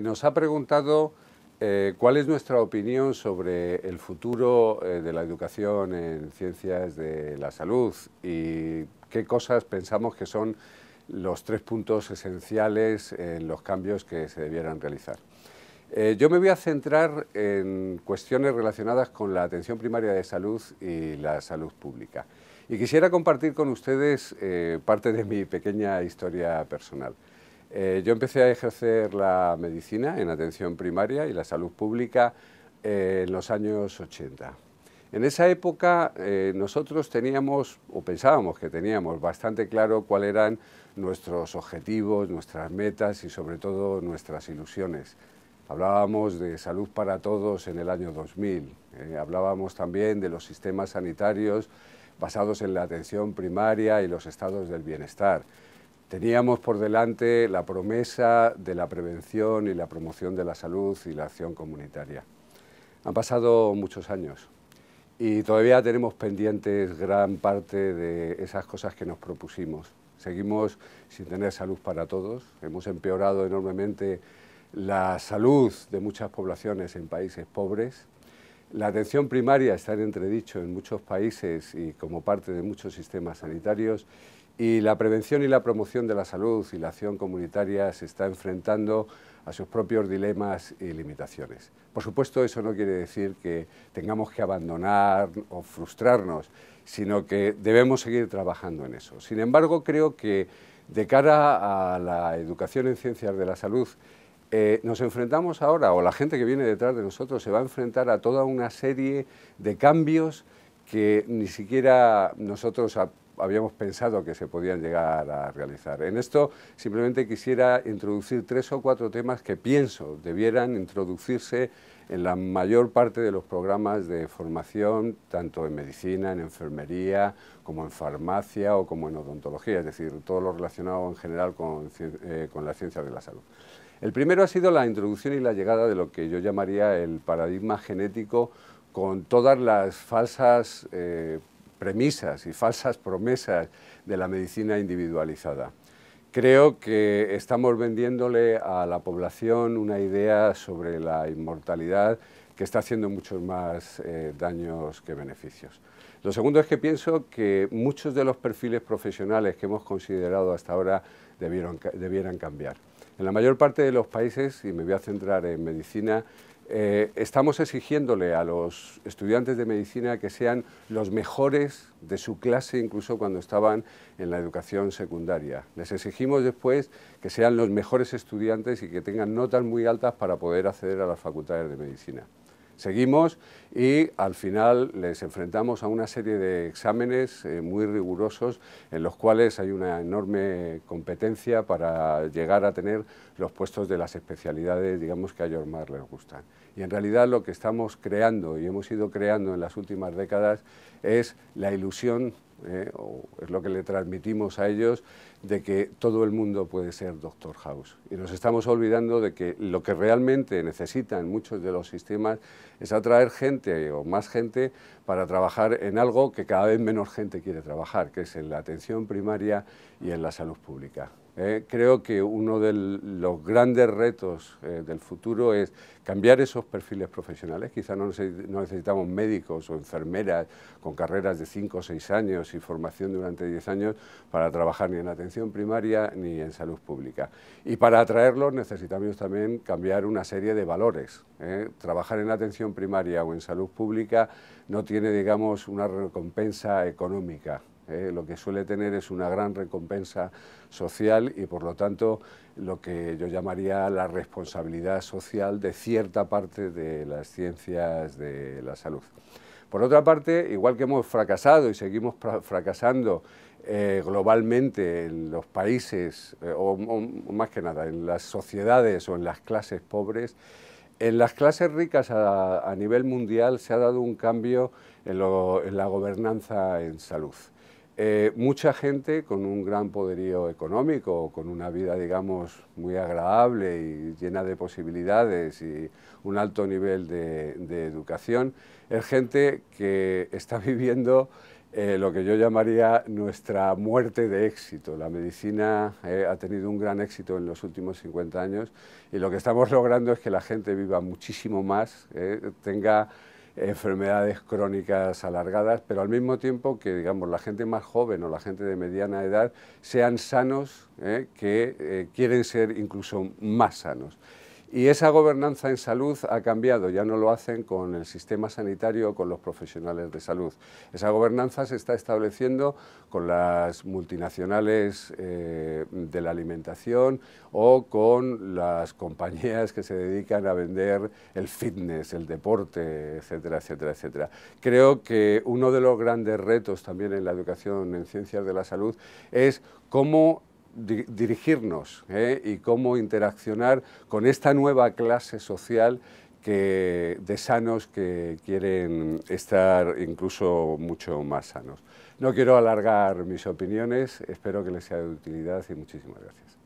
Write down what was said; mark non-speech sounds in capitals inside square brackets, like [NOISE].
nos ha preguntado eh, cuál es nuestra opinión sobre el futuro eh, de la educación en ciencias de la salud y qué cosas pensamos que son los tres puntos esenciales en los cambios que se debieran realizar. Eh, yo me voy a centrar en cuestiones relacionadas con la atención primaria de salud y la salud pública. Y quisiera compartir con ustedes parte de mi pequeña historia personal. Eh, yo empecé a ejercer la medicina en atención primaria y la salud pública eh, en los años 80. En esa época eh, nosotros teníamos, o pensábamos que teníamos, bastante claro cuáles eran nuestros objetivos, nuestras metas y sobre todo nuestras ilusiones. Hablábamos de salud para todos en el año 2000, hablábamos también de los sistemas sanitarios basados en la atención primaria y los estados del bienestar. Teníamos por delante la promesa de la prevención y la promoción de la salud y la acción comunitaria. Han pasado muchos años y todavía tenemos pendientes gran parte de esas cosas que nos propusimos. Seguimos sin tener salud para todos, hemos empeorado enormemente la salud de muchas poblaciones en países pobres. La atención primaria está en entredicho en muchos países y como parte de muchos sistemas sanitarios y la prevención y la promoción de la salud y la acción comunitaria se está enfrentando a sus propios dilemas y limitaciones. Por supuesto, eso no quiere decir que tengamos que abandonar o frustrarnos, sino que debemos seguir trabajando en eso. Sin embargo, creo que de cara a la educación en ciencias de la salud, eh, nos enfrentamos ahora, o la gente que viene detrás de nosotros, se va a enfrentar a toda una serie de cambios que ni siquiera nosotros habíamos pensado que se podían llegar a realizar. En esto simplemente quisiera introducir tres o cuatro temas que pienso debieran introducirse en la mayor parte de los programas de formación, tanto en medicina, en enfermería, como en farmacia o como en odontología, es decir, todo lo relacionado en general con, eh, la ciencia de la salud. El primero ha sido la introducción y la llegada de lo que yo llamaría el paradigma genético con todas las falsas eh, premisas y falsas promesas de la medicina individualizada. Creo que estamos vendiéndole a la población una idea sobre la inmortalidad que está haciendo muchos más eh, daños que beneficios. Lo segundo es que pienso que muchos de los perfiles profesionales que hemos considerado hasta ahora debieran cambiar. En la mayor parte de los países, y me voy a centrar en medicina, eh, estamos exigiéndole a los estudiantes de medicina que sean los mejores de su clase, incluso cuando estaban en la educación secundaria. Les exigimos después que sean los mejores estudiantes y que tengan notas muy altas para poder acceder a las facultades de medicina seguimos y al final les enfrentamos a una serie de exámenes eh, muy rigurosos en los cuales hay una enorme competencia para llegar a tener los puestos de las especialidades, digamos, que a ellos más les gustan. Y en realidad lo que estamos creando y hemos ido creando en las últimas décadas es la ilusión ¿eh? o es lo que le transmitimos a ellos, de que todo el mundo puede ser Doctor House. Y nos estamos olvidando de que lo que realmente necesitan muchos de los sistemas es atraer gente o más gente para trabajar en algo que cada vez menos gente quiere trabajar, que es en la atención primaria y en la salud pública. Eh, creo que uno de los grandes retos eh, del futuro es cambiar esos perfiles profesionales. Quizá no, necesitamos médicos o enfermeras con carreras de 5 o 6 años y formación durante 10 años para trabajar ni en atención primaria ni en salud pública. Y para atraerlos necesitamos también cambiar una serie de valores. ¿eh? Trabajar en atención primaria o en salud pública no tiene, digamos, una recompensa económica. ¿eh? lo que suele tener es una gran recompensa social y por lo tanto lo que yo llamaría la responsabilidad social de cierta parte de las ciencias de la salud. Por otra parte, igual que hemos fracasado y seguimos fracasando eh, globalmente en los países, eh, o, más que nada en las sociedades o en las clases pobres, en las clases ricas a, nivel mundial se ha dado un cambio en la gobernanza en salud. Eh, mucha gente con un gran poderío económico, con una vida, digamos, muy agradable y llena de posibilidades y un alto nivel de, educación, es gente que está [LAUGHS] viviendo eh, lo que yo llamaría nuestra muerte de éxito. La medicina eh, ha tenido un gran éxito en los últimos 50 años y lo que estamos [LAUGHS] logrando es que la gente viva muchísimo más, tenga enfermedades crónicas alargadas, pero al mismo tiempo que digamos la gente más joven o la gente de mediana edad sean sanos, ¿eh? que eh, quieren ser incluso más sanos. Y esa gobernanza en salud ha cambiado, ya no lo hacen con el sistema sanitario o con los profesionales de salud. Esa gobernanza se está estableciendo con las multinacionales eh, de la alimentación o con las compañías que se dedican a vender el fitness, el deporte, etcétera, etcétera, etcétera. Creo que uno de los grandes retos también en la educación en ciencias de la salud es cómo dirigirnos ¿eh? y cómo interaccionar con esta nueva clase social que, de sanos que quieren estar incluso mucho más sanos. No quiero alargar mis opiniones, espero que les sea de utilidad y muchísimas gracias.